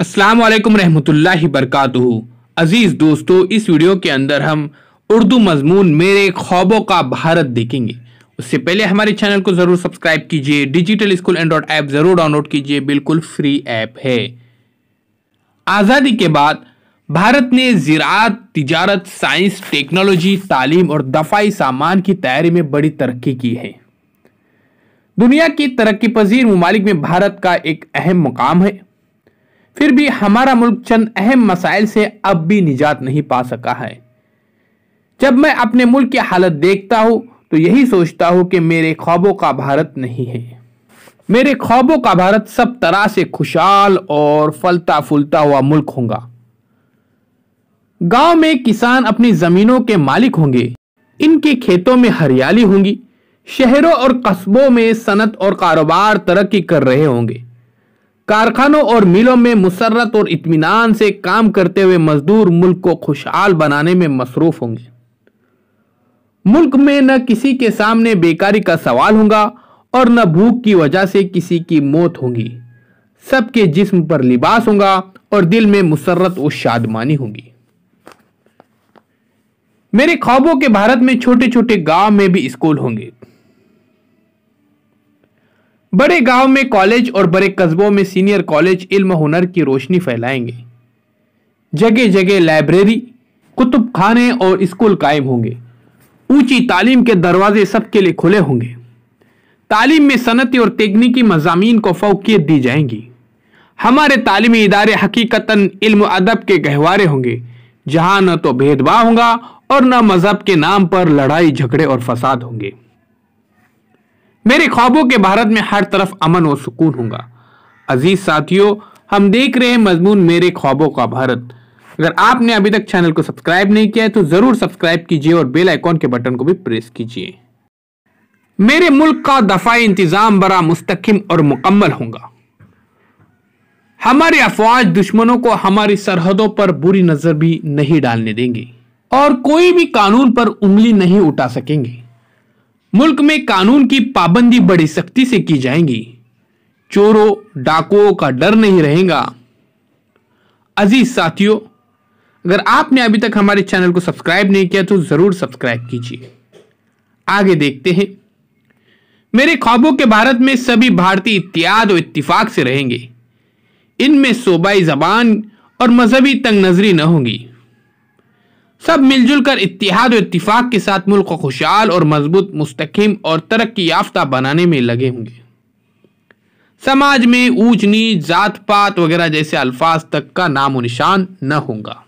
अस्सलाम वालेकुम रहमतुल्लाहि अज़ीज़ दोस्तों इस वीडियो के अंदर हम उर्दू मजमून मेरे ख्वाबों का भारत देखेंगे उससे पहले हमारे चैनल को ज़रूर सब्सक्राइब कीजिए डिजिटल स्कूल एंड्रॉयड ऐप ज़रूर डाउनलोड कीजिए बिल्कुल फ्री ऐप है आज़ादी के बाद भारत ने ज़रात तजारत साइंस टेक्नोलॉजी तालीम और दफाई सामान की तैयारी में बड़ी तरक्की की है दुनिया के तरक्की पजीर ममालिक में भारत का एक अहम मुकाम है फिर भी हमारा मुल्क चंद अहम मसाइल से अब भी निजात नहीं पा सका है जब मैं अपने मुल्क की हालत देखता हूं तो यही सोचता हूं कि मेरे ख्वाबों का भारत नहीं है मेरे ख्वाबों का भारत सब तरह से खुशहाल और फलता फूलता हुआ मुल्क होगा गांव में किसान अपनी जमीनों के मालिक होंगे इनके खेतों में हरियाली होंगी शहरों और कस्बों में सनत और कारोबार तरक्की कर रहे होंगे कारखानों और मिलों में मुसरत और इतमान से काम करते हुए मजदूर मुल्क को खुशहाल बनाने में मसरूफ होंगे मुल्क में न किसी के सामने बेकारी का सवाल होगा और न भूख की वजह से किसी की मौत होगी सबके जिस्म पर लिबास होगा और दिल में मुसरत और शादमानी होगी मेरे ख्वाबों के भारत में छोटे छोटे गांव में भी स्कूल होंगे बड़े गांव में कॉलेज और बड़े कस्बों में सीनियर कॉलेज इल्म हुनर की रोशनी फैलाएंगे जगह जगह लाइब्रेरी कुतुब खाने और स्कूल कायम होंगे ऊंची तालीम के दरवाजे सबके लिए खुले होंगे तालीम में सनती और तकनीकी मजामी को फौकियत दी जाएंगी हमारे तालीमी इदारे हकीकता इल्म अदब के गहवारे होंगे जहाँ न तो भेदभाव होगा और न मज़हब के नाम पर लड़ाई झगड़े और फसाद होंगे मेरे ख्वाबों के भारत में हर तरफ अमन और सुकून होगा अजीज साथियों हम देख रहे हैं मजमून मेरे ख्वाबों का भारत अगर आपने अभी तक चैनल को सब्सक्राइब नहीं किया है तो जरूर सब्सक्राइब कीजिए और बेल आइकॉन के बटन को भी प्रेस कीजिए मेरे मुल्क का दफाई इंतजाम बड़ा मुस्तकिम और मुकम्मल होगा हमारी अफवाज दुश्मनों को हमारी सरहदों पर बुरी नजर भी नहीं डालने देंगे और कोई भी कानून पर उंगली नहीं उठा सकेंगे मुल्क में कानून की पाबंदी बड़ी सख्ती से की जाएंगी चोरों डाकुओं का डर नहीं रहेगा अजीज साथियों अगर आपने अभी तक हमारे चैनल को सब्सक्राइब नहीं किया तो ज़रूर सब्सक्राइब कीजिए आगे देखते हैं मेरे ख्वाबों के भारत में सभी भारतीय इत्याद और इत्तिफाक से रहेंगे इनमें सूबाई जबान और मजहबी तंग नजरी न होगी सब मिलजुल कर इतिहाद और इतफाक के साथ मुल्क को खुशहाल और मजबूत मुस्तकिम और तरक्की याफ्ता बनाने में लगे होंगे समाज में ऊंच नीच जात पात वगैरह जैसे अल्फाज तक का नामो निशान न होगा